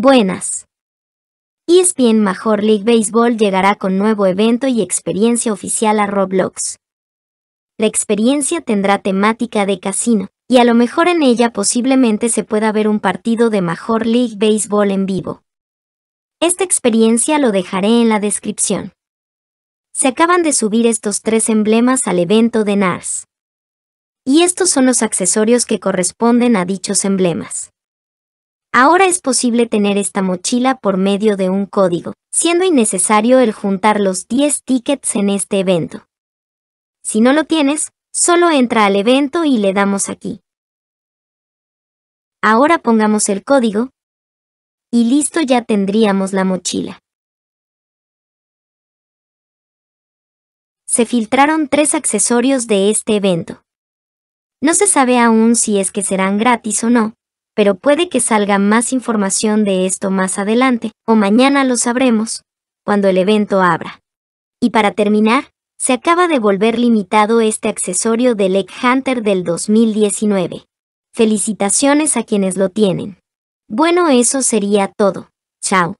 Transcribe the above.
buenas. ESPN Major League Baseball llegará con nuevo evento y experiencia oficial a Roblox. La experiencia tendrá temática de casino, y a lo mejor en ella posiblemente se pueda ver un partido de Major League Baseball en vivo. Esta experiencia lo dejaré en la descripción. Se acaban de subir estos tres emblemas al evento de NARS. Y estos son los accesorios que corresponden a dichos emblemas. Ahora es posible tener esta mochila por medio de un código, siendo innecesario el juntar los 10 tickets en este evento. Si no lo tienes, solo entra al evento y le damos aquí. Ahora pongamos el código y listo ya tendríamos la mochila. Se filtraron tres accesorios de este evento. No se sabe aún si es que serán gratis o no, pero puede que salga más información de esto más adelante, o mañana lo sabremos, cuando el evento abra. Y para terminar, se acaba de volver limitado este accesorio del Egg Hunter del 2019. Felicitaciones a quienes lo tienen. Bueno, eso sería todo. Chao.